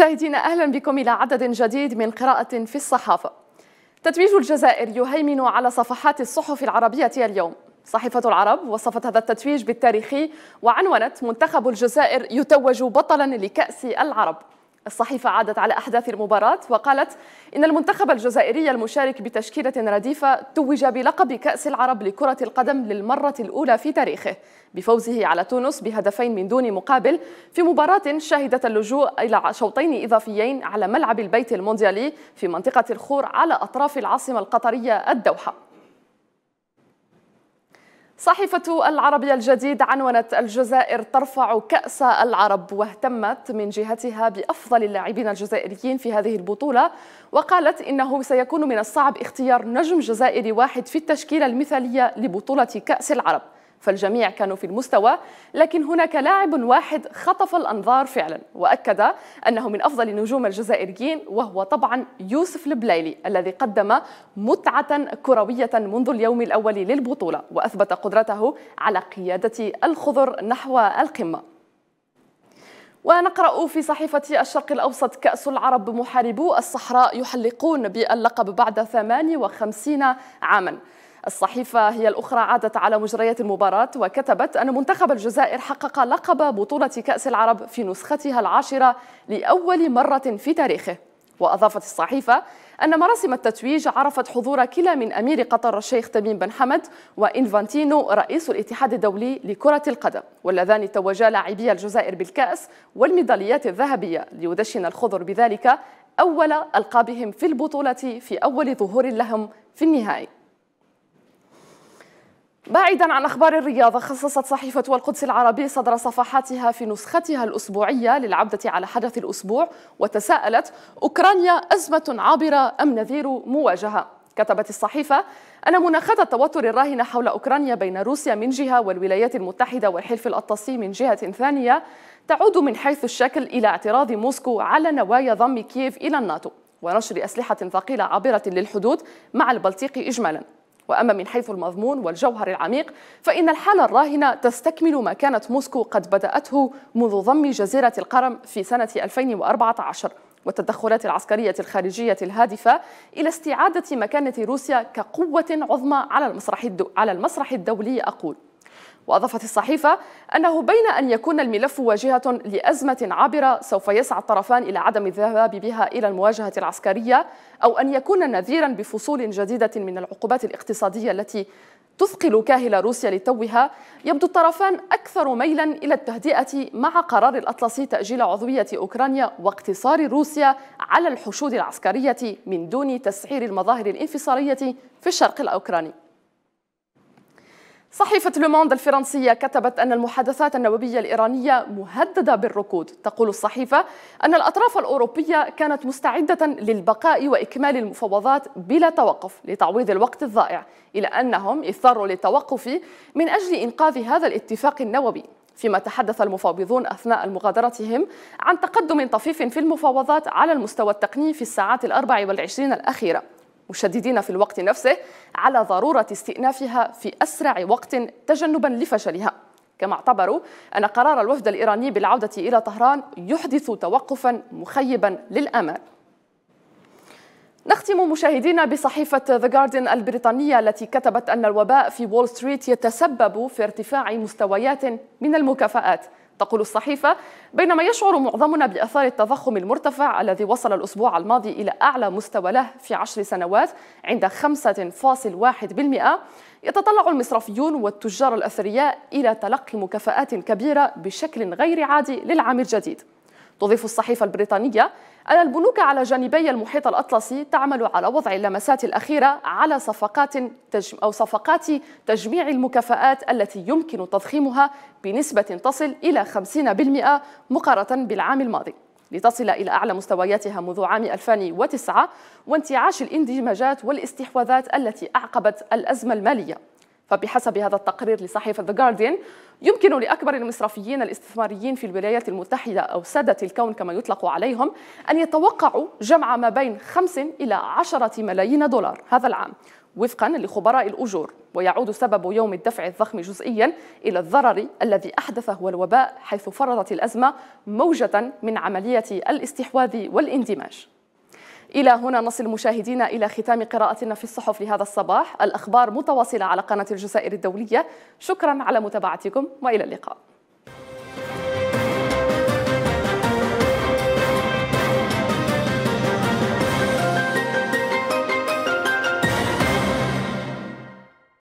مشاهدينا اهلا بكم الى عدد جديد من قراءة في الصحافة. تتويج الجزائر يهيمن على صفحات الصحف العربية اليوم. صحيفة العرب وصفت هذا التتويج بالتاريخي وعنونت منتخب الجزائر يتوج بطلا لكأس العرب. الصحيفة عادت على أحداث المباراة وقالت إن المنتخب الجزائري المشارك بتشكيلة رديفة توج بلقب كأس العرب لكرة القدم للمرة الأولى في تاريخه بفوزه على تونس بهدفين من دون مقابل في مباراة شهدت اللجوء إلى شوطين إضافيين على ملعب البيت المونديالي في منطقة الخور على أطراف العاصمة القطرية الدوحة صحيفة العربية الجديد عنونت الجزائر ترفع كأس العرب واهتمت من جهتها بأفضل اللاعبين الجزائريين في هذه البطولة وقالت إنه سيكون من الصعب اختيار نجم جزائري واحد في التشكيلة المثالية لبطولة كأس العرب فالجميع كانوا في المستوى لكن هناك لاعب واحد خطف الأنظار فعلا وأكد أنه من أفضل نجوم الجزائريين وهو طبعا يوسف البلايلي الذي قدم متعة كروية منذ اليوم الأول للبطولة وأثبت قدرته على قيادة الخضر نحو القمة ونقرأ في صحيفة الشرق الأوسط كأس العرب محاربو الصحراء يحلقون باللقب بعد 58 عاماً الصحيفة هي الأخرى عادت على مجريات المباراة وكتبت أن منتخب الجزائر حقق لقب بطولة كأس العرب في نسختها العاشرة لأول مرة في تاريخه وأضافت الصحيفة أن مراسم التتويج عرفت حضور كلا من أمير قطر الشيخ تميم بن حمد وإنفانتينو رئيس الاتحاد الدولي لكرة القدم واللذان توجا لاعبي الجزائر بالكأس والميداليات الذهبية ليدشن الخضر بذلك أول ألقابهم في البطولة في أول ظهور لهم في النهائي بعيدا عن اخبار الرياضه خصصت صحيفه القدس العربي صدر صفحاتها في نسختها الاسبوعيه للعبده على حدث الاسبوع وتساءلت اوكرانيا ازمه عابره ام نذير مواجهه كتبت الصحيفه ان مناخات التوتر الراهنه حول اوكرانيا بين روسيا من جهه والولايات المتحده والحلف الاطلسي من جهه ثانيه تعود من حيث الشكل الى اعتراض موسكو على نوايا ضم كييف الى الناتو ونشر اسلحه ثقيله عابره للحدود مع البلطيق اجمالا وأما من حيث المضمون والجوهر العميق فإن الحالة الراهنة تستكمل ما كانت موسكو قد بدأته منذ ضم جزيرة القرم في سنة 2014 والتدخلات العسكرية الخارجية الهادفة إلى استعادة مكانة روسيا كقوة عظمى على المسرح على المسرح الدولي أقول وأضافت الصحيفة أنه بين أن يكون الملف واجهة لأزمة عابرة سوف يسعى الطرفان إلى عدم الذهاب بها إلى المواجهة العسكرية أو أن يكون نذيرا بفصول جديدة من العقوبات الاقتصادية التي تثقل كاهل روسيا لتوها يبدو الطرفان أكثر ميلا إلى التهدئة مع قرار الأطلسي تأجيل عضوية أوكرانيا واقتصار روسيا على الحشود العسكرية من دون تسعير المظاهر الانفصالية في الشرق الأوكراني صحيفة لوموند الفرنسية كتبت أن المحادثات النووية الإيرانية مهددة بالركود تقول الصحيفة أن الأطراف الأوروبية كانت مستعدة للبقاء وإكمال المفاوضات بلا توقف لتعويض الوقت الضائع إلى أنهم اضطروا للتوقف من أجل إنقاذ هذا الاتفاق النووي فيما تحدث المفاوضون أثناء مغادرتهم عن تقدم طفيف في المفاوضات على المستوى التقني في الساعات الأربع والعشرين الأخيرة مشددين في الوقت نفسه على ضرورة استئنافها في أسرع وقت تجنبا لفشلها كما اعتبروا أن قرار الوفد الإيراني بالعودة إلى طهران يحدث توقفا مخيبا للأمان نختم مشاهدينا بصحيفة ذا جاردن البريطانية التي كتبت أن الوباء في وول ستريت يتسبب في ارتفاع مستويات من المكافآت تقول الصحيفة بينما يشعر معظمنا بأثار التضخم المرتفع الذي وصل الأسبوع الماضي إلى أعلى مستوى له في عشر سنوات عند 5.1% يتطلع المصرفيون والتجار الأثرياء إلى تلقي مكافآت كبيرة بشكل غير عادي للعام الجديد تضيف الصحيفة البريطانية أن البنوك على جانبي المحيط الأطلسي تعمل على وضع اللمسات الأخيرة على صفقات تجم أو صفقات تجميع المكافآت التي يمكن تضخيمها بنسبة تصل إلى 50% مقارنة بالعام الماضي لتصل إلى أعلى مستوياتها منذ عام 2009 وانتعاش الاندماجات والاستحواذات التي أعقبت الأزمة المالية فبحسب هذا التقرير لصحيفة The Guardian يمكن لأكبر المصرفيين الاستثماريين في الولايات المتحدة أو سادة الكون كما يطلق عليهم أن يتوقعوا جمع ما بين 5 إلى 10 ملايين دولار هذا العام وفقا لخبراء الأجور ويعود سبب يوم الدفع الضخم جزئيا إلى الضرر الذي أحدثه الوباء حيث فرضت الأزمة موجة من عملية الاستحواذ والاندماج إلى هنا نصل مشاهدينا إلى ختام قراءتنا في الصحف لهذا الصباح الأخبار متواصلة على قناة الجزائر الدولية شكرا على متابعتكم وإلى اللقاء